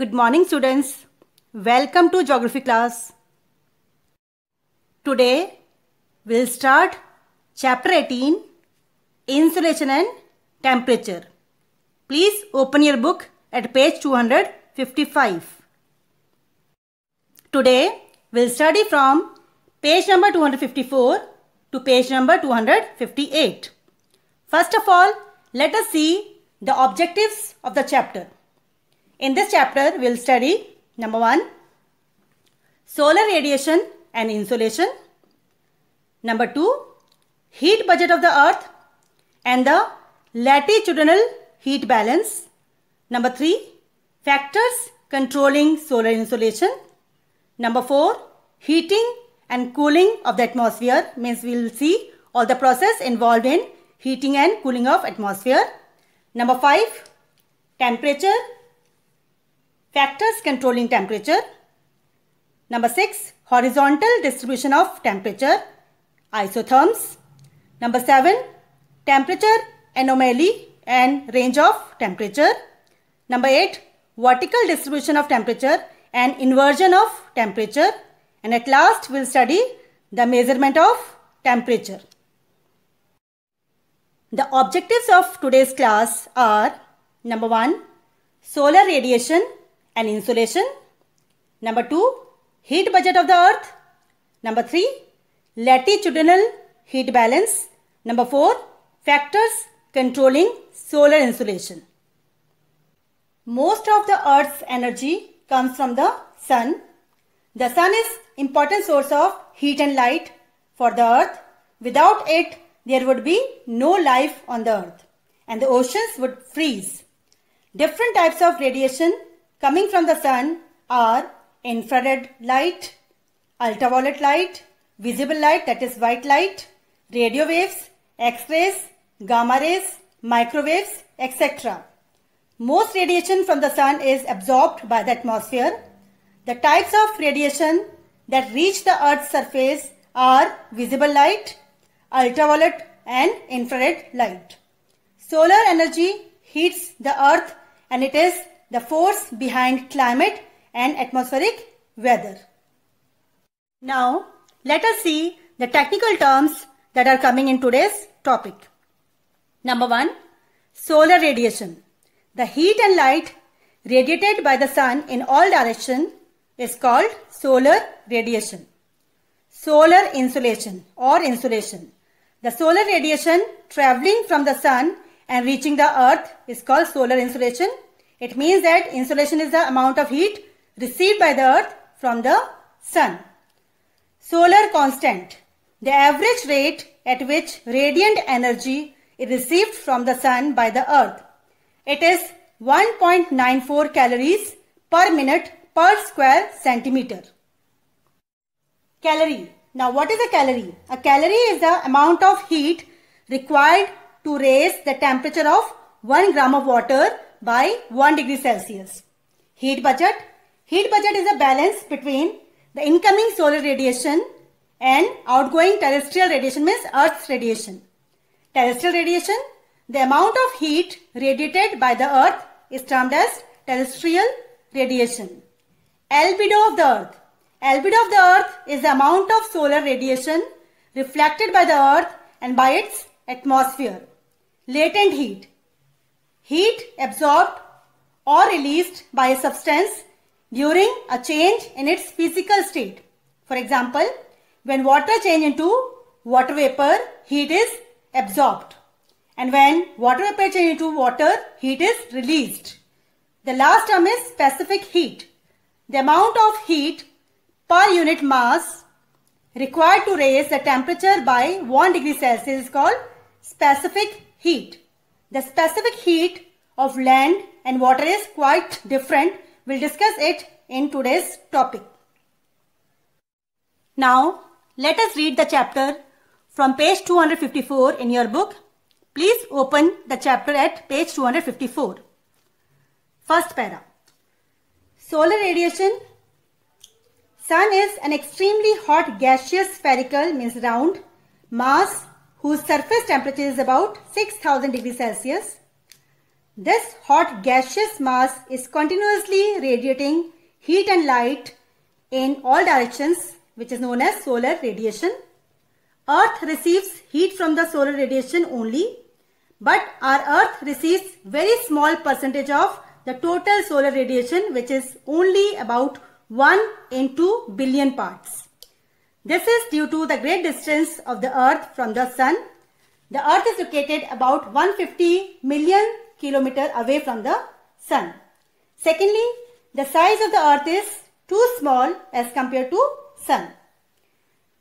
Good morning students. Welcome to geography class. Today we'll start chapter 18 insulation and temperature. Please open your book at page 255. Today we'll study from page number 254 to page number 258. First of all, let us see the objectives of the chapter. In this chapter, we will study number 1. Solar radiation and insolation. Number 2. Heat budget of the earth and the latitudinal heat balance. Number 3. Factors controlling solar insulation. Number 4. Heating and cooling of the atmosphere means we will see all the process involved in heating and cooling of atmosphere. Number 5. Temperature Factors controlling temperature. Number 6. Horizontal distribution of temperature. Isotherms. Number 7. Temperature anomaly and range of temperature. Number 8. Vertical distribution of temperature and inversion of temperature. And at last we'll study the measurement of temperature. The objectives of today's class are number 1 solar radiation and insulation. Number 2. Heat budget of the earth. Number 3. Latitudinal heat balance. Number 4. Factors controlling solar insulation. Most of the earth's energy comes from the sun. The sun is important source of heat and light for the earth. Without it, there would be no life on the earth and the oceans would freeze. Different types of radiation coming from the sun are infrared light, ultraviolet light, visible light that is white light, radio waves, X-rays, gamma rays, microwaves, etc. Most radiation from the sun is absorbed by the atmosphere. The types of radiation that reach the earth's surface are visible light, ultraviolet and infrared light. Solar energy heats the earth and it is the force behind climate and atmospheric weather. Now, let us see the technical terms that are coming in today's topic. Number one, solar radiation. The heat and light radiated by the sun in all direction is called solar radiation. Solar insulation or insulation. The solar radiation traveling from the sun and reaching the earth is called solar insulation it means that insolation is the amount of heat received by the earth from the sun. Solar constant. The average rate at which radiant energy is received from the sun by the earth. It is 1.94 calories per minute per square centimeter. Calorie. Now what is a calorie? A calorie is the amount of heat required to raise the temperature of 1 gram of water by 1 degree Celsius. Heat budget. Heat budget is a balance between the incoming solar radiation and outgoing terrestrial radiation means Earth's radiation. Terrestrial radiation, the amount of heat radiated by the Earth is termed as terrestrial radiation. Albedo of the Earth. Albedo of the Earth is the amount of solar radiation reflected by the Earth and by its atmosphere. Latent heat heat absorbed or released by a substance during a change in its physical state. For example, when water change into water vapor, heat is absorbed. And when water vapor change into water, heat is released. The last term is specific heat. The amount of heat per unit mass required to raise the temperature by 1 degree Celsius is called specific heat. The specific heat of land and water is quite different. We'll discuss it in today's topic. Now, let us read the chapter from page 254 in your book. Please open the chapter at page 254. First para. Solar radiation. Sun is an extremely hot gaseous spherical means round mass whose surface temperature is about 6000 degrees Celsius. This hot gaseous mass is continuously radiating heat and light in all directions which is known as solar radiation. Earth receives heat from the solar radiation only but our earth receives very small percentage of the total solar radiation which is only about 1 in 2 billion parts. This is due to the great distance of the earth from the sun. The earth is located about 150 million kilometers away from the sun. Secondly, the size of the earth is too small as compared to sun.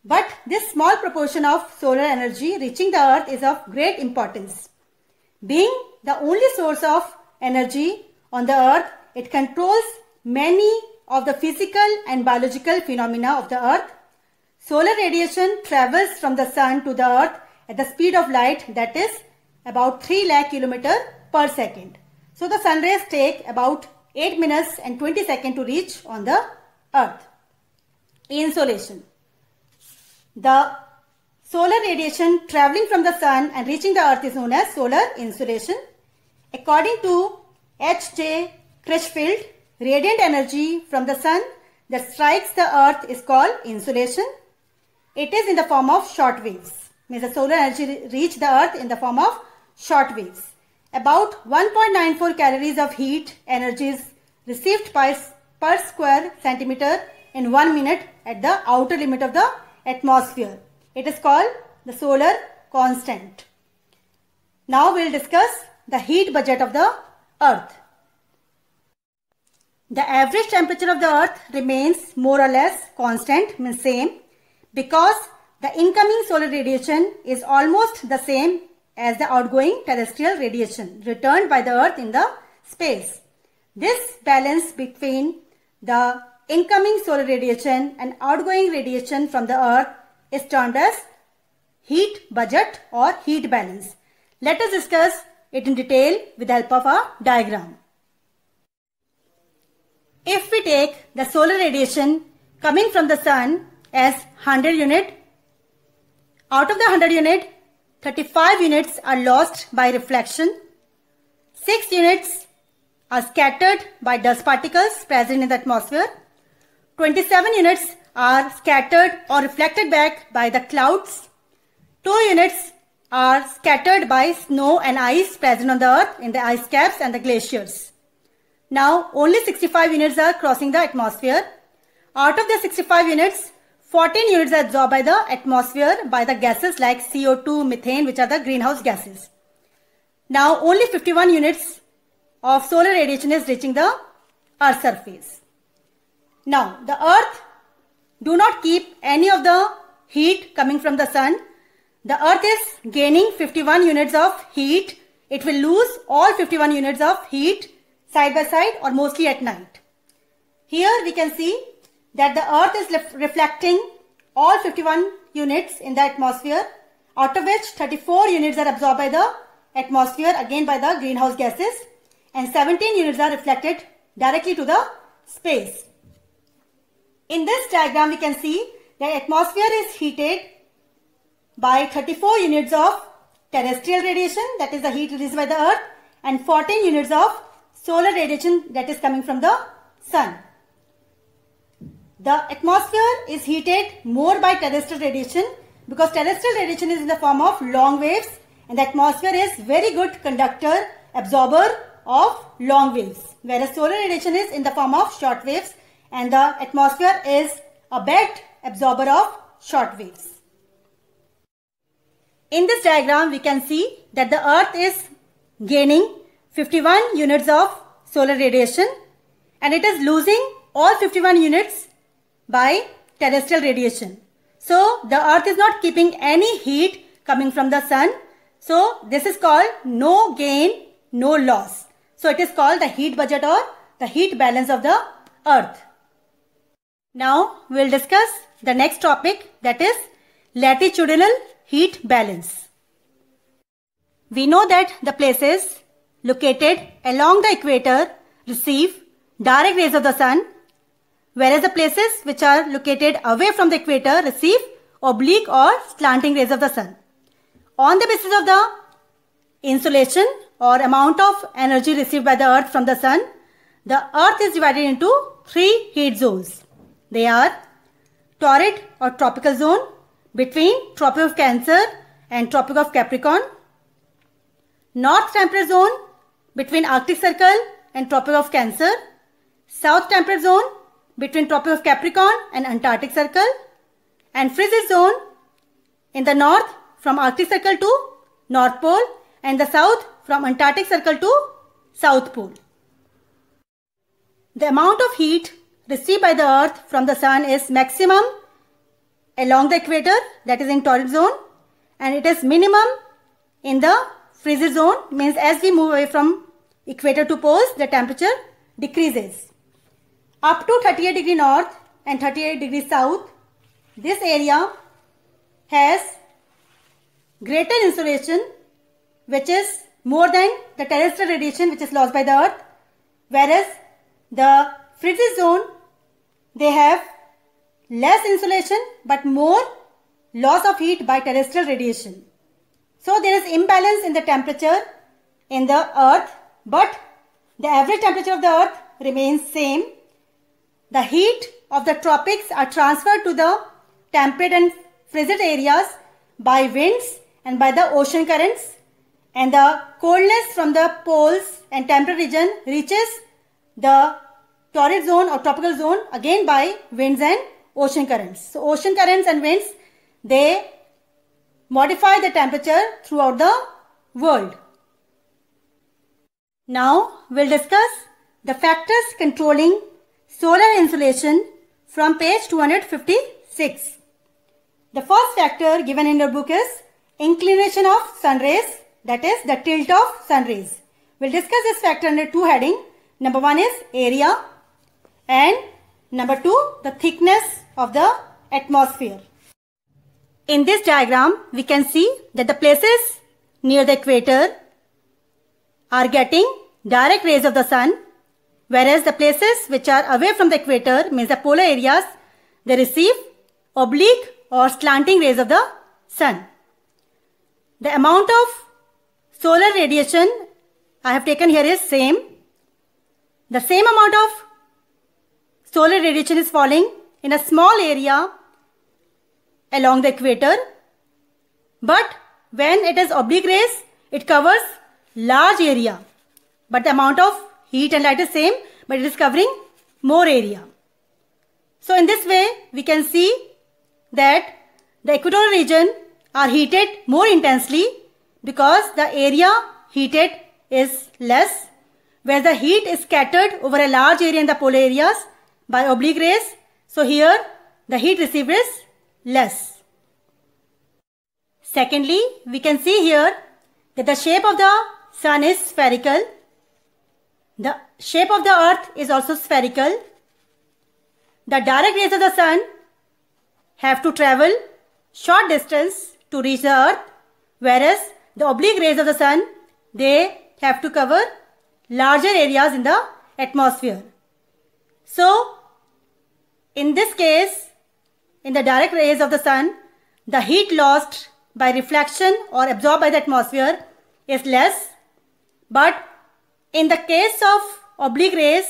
But this small proportion of solar energy reaching the earth is of great importance. Being the only source of energy on the earth, it controls many of the physical and biological phenomena of the earth Solar radiation travels from the sun to the earth at the speed of light that is about 3 lakh kilometer per second. So the sun rays take about 8 minutes and 20 seconds to reach on the earth. Insolation. The solar radiation traveling from the sun and reaching the earth is known as solar insolation. According to H.J. Crutchfield, radiant energy from the sun that strikes the earth is called insolation. It is in the form of short waves. Means the solar energy reach the earth in the form of short waves. About 1.94 calories of heat energy is received by, per square centimeter in 1 minute at the outer limit of the atmosphere. It is called the solar constant. Now we will discuss the heat budget of the earth. The average temperature of the earth remains more or less constant, means same because the incoming solar radiation is almost the same as the outgoing terrestrial radiation returned by the earth in the space. This balance between the incoming solar radiation and outgoing radiation from the earth is termed as heat budget or heat balance. Let us discuss it in detail with the help of a diagram. If we take the solar radiation coming from the sun as 100 unit. Out of the 100 unit, 35 units are lost by reflection. 6 units are scattered by dust particles present in the atmosphere. 27 units are scattered or reflected back by the clouds. 2 units are scattered by snow and ice present on the earth in the ice caps and the glaciers. Now only 65 units are crossing the atmosphere. Out of the 65 units, 14 units are absorbed by the atmosphere by the gases like CO2, methane, which are the greenhouse gases. Now only 51 units of solar radiation is reaching the Earth's surface. Now the Earth do not keep any of the heat coming from the sun. The Earth is gaining 51 units of heat. It will lose all 51 units of heat side by side or mostly at night. Here we can see that the earth is reflecting all 51 units in the atmosphere out of which 34 units are absorbed by the atmosphere again by the greenhouse gases and 17 units are reflected directly to the space. In this diagram we can see that atmosphere is heated by 34 units of terrestrial radiation that is the heat released by the earth and 14 units of solar radiation that is coming from the sun. The atmosphere is heated more by terrestrial radiation because terrestrial radiation is in the form of long waves and the atmosphere is very good conductor, absorber of long waves. Whereas solar radiation is in the form of short waves and the atmosphere is a bad absorber of short waves. In this diagram, we can see that the earth is gaining 51 units of solar radiation and it is losing all 51 units by terrestrial radiation. So the earth is not keeping any heat coming from the sun. So this is called no gain, no loss. So it is called the heat budget or the heat balance of the earth. Now we will discuss the next topic that is latitudinal heat balance. We know that the places located along the equator receive direct rays of the sun whereas the places which are located away from the equator receive oblique or slanting rays of the sun. On the basis of the insolation or amount of energy received by the earth from the sun, the earth is divided into three heat zones. They are torrid or tropical zone between Tropic of Cancer and Tropic of Capricorn, north temperate zone between Arctic Circle and Tropic of Cancer, south temperate zone between Tropic of Capricorn and Antarctic Circle and freezes zone in the north from Arctic Circle to North Pole and the south from Antarctic Circle to South Pole. The amount of heat received by the earth from the sun is maximum along the equator that is in torrid zone and it is minimum in the freezer zone means as we move away from equator to poles the temperature decreases up to 38 degree north and 38 degree south this area has greater insulation, which is more than the terrestrial radiation which is lost by the earth whereas the frigid zone they have less insulation but more loss of heat by terrestrial radiation so there is imbalance in the temperature in the earth but the average temperature of the earth remains same the heat of the tropics are transferred to the temperate and frigid areas by winds and by the ocean currents and the coldness from the poles and temperate region reaches the torrid zone or tropical zone again by winds and ocean currents. So ocean currents and winds they modify the temperature throughout the world. Now we'll discuss the factors controlling Solar insulation from page 256. The first factor given in your book is inclination of sun rays that is the tilt of sun rays. We will discuss this factor under two heading. Number one is area and number two the thickness of the atmosphere. In this diagram we can see that the places near the equator are getting direct rays of the sun Whereas the places which are away from the equator, means the polar areas, they receive oblique or slanting rays of the sun. The amount of solar radiation I have taken here is same. The same amount of solar radiation is falling in a small area along the equator. But when it is oblique rays, it covers large area. But the amount of Heat and light is same, but it is covering more area. So in this way, we can see that the equatorial region are heated more intensely because the area heated is less, where the heat is scattered over a large area in the polar areas by oblique rays. So here, the heat received is less. Secondly, we can see here that the shape of the sun is spherical the shape of the earth is also spherical. The direct rays of the sun have to travel short distance to reach the earth whereas the oblique rays of the sun they have to cover larger areas in the atmosphere. So in this case in the direct rays of the sun the heat lost by reflection or absorbed by the atmosphere is less but in the case of oblique rays,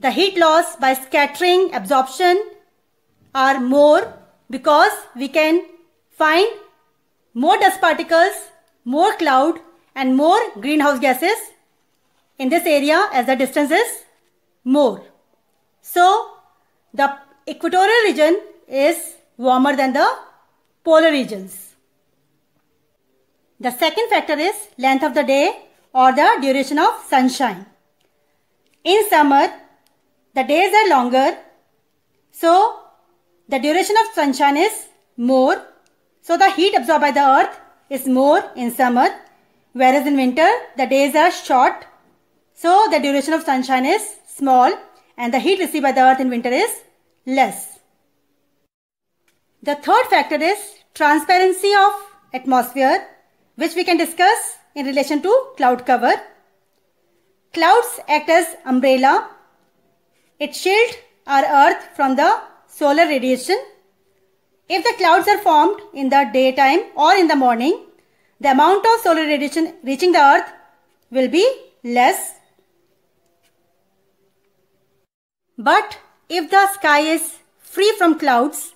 the heat loss by scattering absorption are more because we can find more dust particles, more cloud and more greenhouse gases in this area as the distance is more. So, the equatorial region is warmer than the polar regions. The second factor is length of the day or the duration of sunshine. In summer, the days are longer, so the duration of sunshine is more. So the heat absorbed by the earth is more in summer, whereas in winter, the days are short. So the duration of sunshine is small and the heat received by the earth in winter is less. The third factor is transparency of atmosphere, which we can discuss in relation to cloud cover. Clouds act as umbrella. It shield our earth from the solar radiation. If the clouds are formed in the daytime or in the morning, the amount of solar radiation reaching the earth will be less. But if the sky is free from clouds,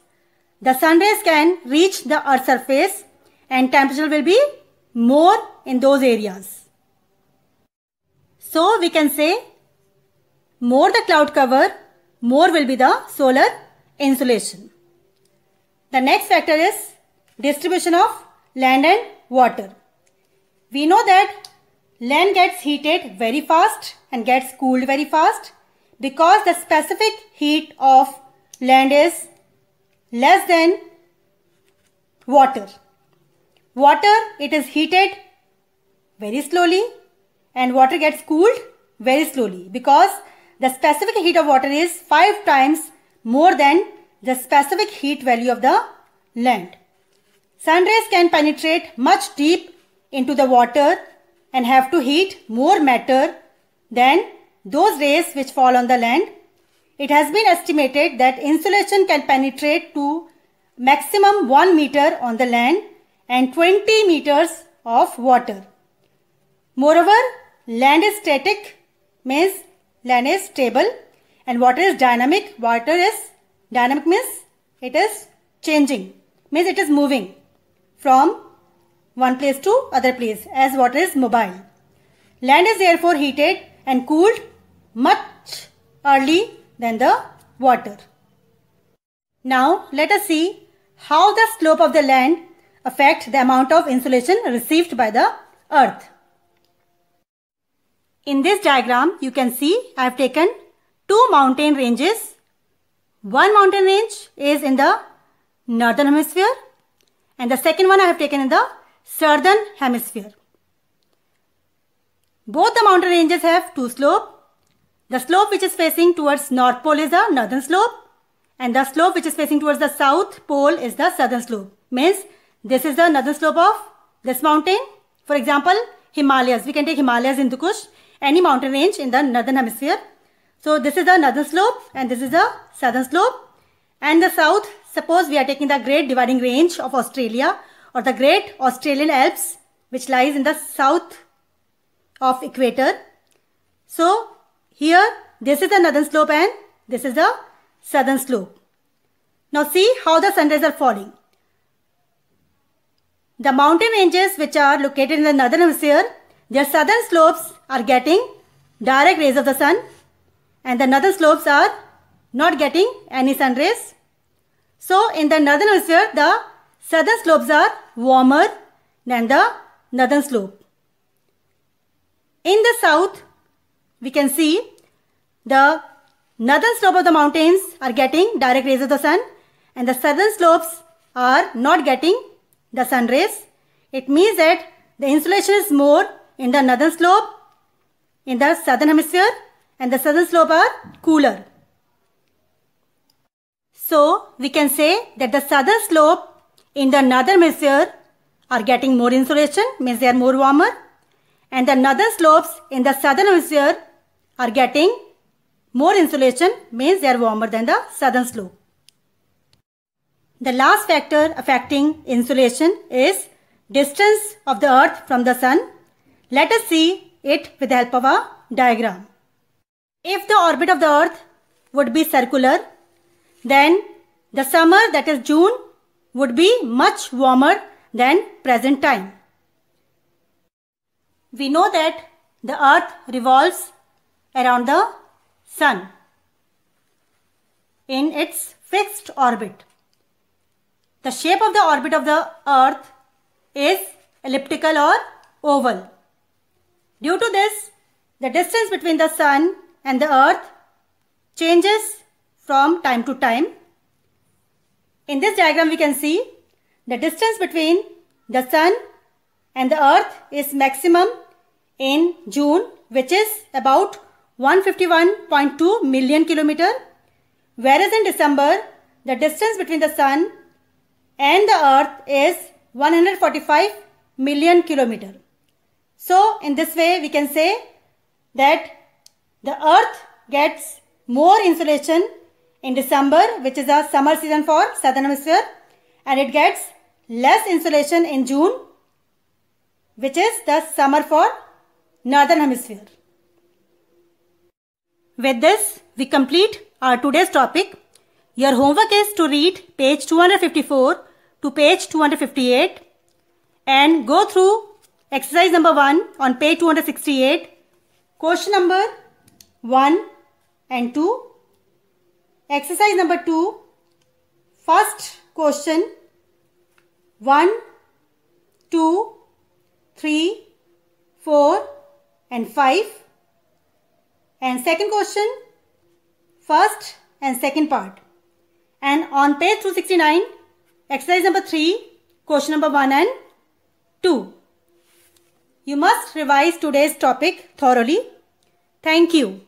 the sun rays can reach the earth surface and temperature will be more in those areas. So we can say more the cloud cover, more will be the solar insulation. The next factor is distribution of land and water. We know that land gets heated very fast and gets cooled very fast because the specific heat of land is less than water. Water, it is heated very slowly and water gets cooled very slowly because the specific heat of water is 5 times more than the specific heat value of the land. Sun rays can penetrate much deep into the water and have to heat more matter than those rays which fall on the land. It has been estimated that insulation can penetrate to maximum 1 meter on the land and 20 meters of water. Moreover, land is static means land is stable and water is dynamic. Water is dynamic means it is changing means it is moving from one place to other place as water is mobile. Land is therefore heated and cooled much early than the water. Now let us see how the slope of the land affect the amount of insulation received by the earth. In this diagram, you can see I have taken two mountain ranges. One mountain range is in the northern hemisphere and the second one I have taken in the southern hemisphere. Both the mountain ranges have two slopes. The slope which is facing towards north pole is the northern slope and the slope which is facing towards the south pole is the southern slope. Means this is the northern slope of this mountain. For example, Himalayas. We can take Himalayas, in the Kush, any mountain range in the northern hemisphere. So this is the northern slope and this is the southern slope. And the south, suppose we are taking the Great Dividing Range of Australia or the Great Australian Alps which lies in the south of equator. So here this is the northern slope and this is the southern slope. Now see how the sun rays are falling. The mountain ranges which are located in the northern hemisphere, their southern slopes are getting direct rays of the sun and the northern slopes are not getting any sun rays. So in the northern hemisphere, the southern slopes are warmer than the northern slope. In the south, we can see the northern slope of the mountains are getting direct rays of the sun and the southern slopes are not getting the sun rays. It means that the insulation is more in the northern slope, in the southern hemisphere and the southern slope are cooler. So we can say that the southern slope in the northern hemisphere are getting more insulation means they are more warmer and the northern slopes in the southern hemisphere are getting more insulation means they are warmer than the southern slope. The last factor affecting insulation is distance of the earth from the sun. Let us see it with the help of a diagram. If the orbit of the earth would be circular, then the summer that is June would be much warmer than present time. We know that the earth revolves around the sun in its fixed orbit. The shape of the orbit of the earth is elliptical or oval. Due to this, the distance between the sun and the earth changes from time to time. In this diagram we can see the distance between the sun and the earth is maximum in June which is about 151.2 million kilometer whereas in December the distance between the sun and the earth is 145 million kilometer. So in this way we can say that the earth gets more insulation in December which is a summer season for southern hemisphere and it gets less insulation in June which is the summer for northern hemisphere. With this we complete our today's topic. Your homework is to read page 254 to page 258 and go through exercise number 1 on page 268, question number 1 and 2, exercise number 2, first question 1, 2, 3, 4 and 5 and second question first and second part and on page 269 Exercise number 3, question number 1 and 2. You must revise today's topic thoroughly. Thank you.